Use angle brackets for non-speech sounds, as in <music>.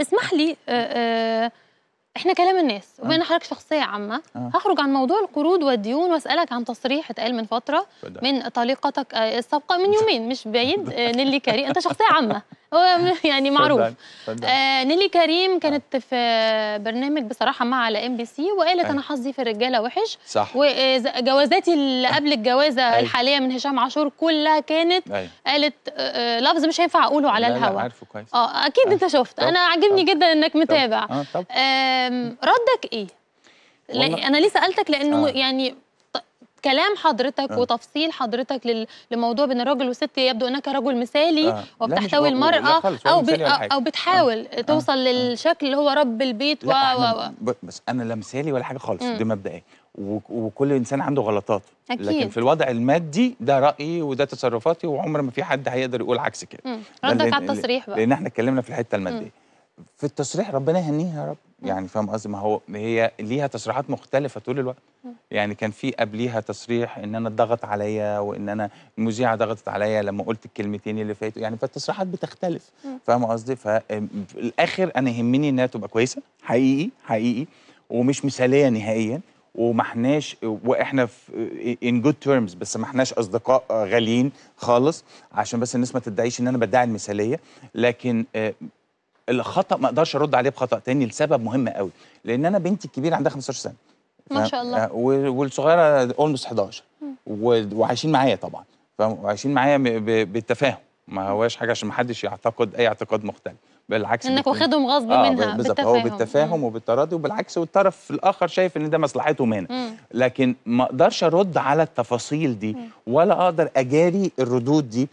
اسمح لي آه، آه، احنا كلام الناس آه. وبين ان حضرتك شخصيه عامه آه. هخرج عن موضوع القروض والديون واسالك عن تصريح اتقال من فتره من طليقتك السابقه من يومين مش بعيد نيلي كاري انت شخصيه عامه هو <laughs> يعني معروف فدعني. فدعني. آه نيلي كريم كانت في برنامج بصراحه مع على ام بي سي وقالت آه. انا حظي في الرجاله وحش صح وجوازاتي آه، اللي قبل الجوازه آه. الحاليه من هشام عاشور كلها كانت آه. قالت آه لفظ مش هينفع اقوله على الهواء عارفه كويس اه اكيد آه. انت شفت طب. انا عاجبني جدا انك متابع طب. آه طب. ردك ايه؟ انا ليه سالتك لانه آه. يعني كلام حضرتك آه. وتفصيل حضرتك لموضوع بين الراجل والست يبدو انك رجل مثالي آه. وبتحتوي المراه او او بتحاول آه. آه. توصل آه. للشكل اللي هو رب البيت و... و... بس انا لا مثالي ولا حاجه خالص دي مبدئيا وكل انسان عنده غلطات أكيد. لكن في الوضع المادي ده رايي وده تصرفاتي وعمر ما في حد هيقدر يقول عكس كده ردك على التصريح بقى لان احنا اتكلمنا في الحته الماديه في التصريح ربنا يهنيها يا رب يعني فاهم قصدي ما هو هي ليها تصريحات مختلفه طول الوقت يعني كان في قبليها تصريح ان انا اتضغط عليا وان انا المذيعه ضغطت عليا لما قلت الكلمتين اللي فاتوا يعني فالتصريحات بتختلف فاهم قصدي فالاخر الاخر انا يهمني انها تبقى كويسه حقيقي حقيقي ومش مثاليه نهائيا وما احناش واحنا في ان جود تيرمز بس ما احناش اصدقاء غاليين خالص عشان بس الناس ما تدعيش ان انا بدعي المثاليه لكن آه، الخطا ما اقدرش ارد عليه بخطا تاني لسبب مهم قوي لان انا بنتي الكبيره عندها 15 سنه ما شاء الله آه، والصغيره اولموست 11 وعايشين معايا طبعا وعايشين معايا بالتفاهم ما هواش حاجه عشان ما حدش يعتقد اي اعتقاد مختلف بالعكس انك واخدهم غصب آه منها بالظبط هو بالتفاهم وبالتراضي وبالعكس والطرف الاخر شايف ان ده مصلحته هنا لكن ما اقدرش ارد على التفاصيل دي مم. ولا اقدر اجاري الردود دي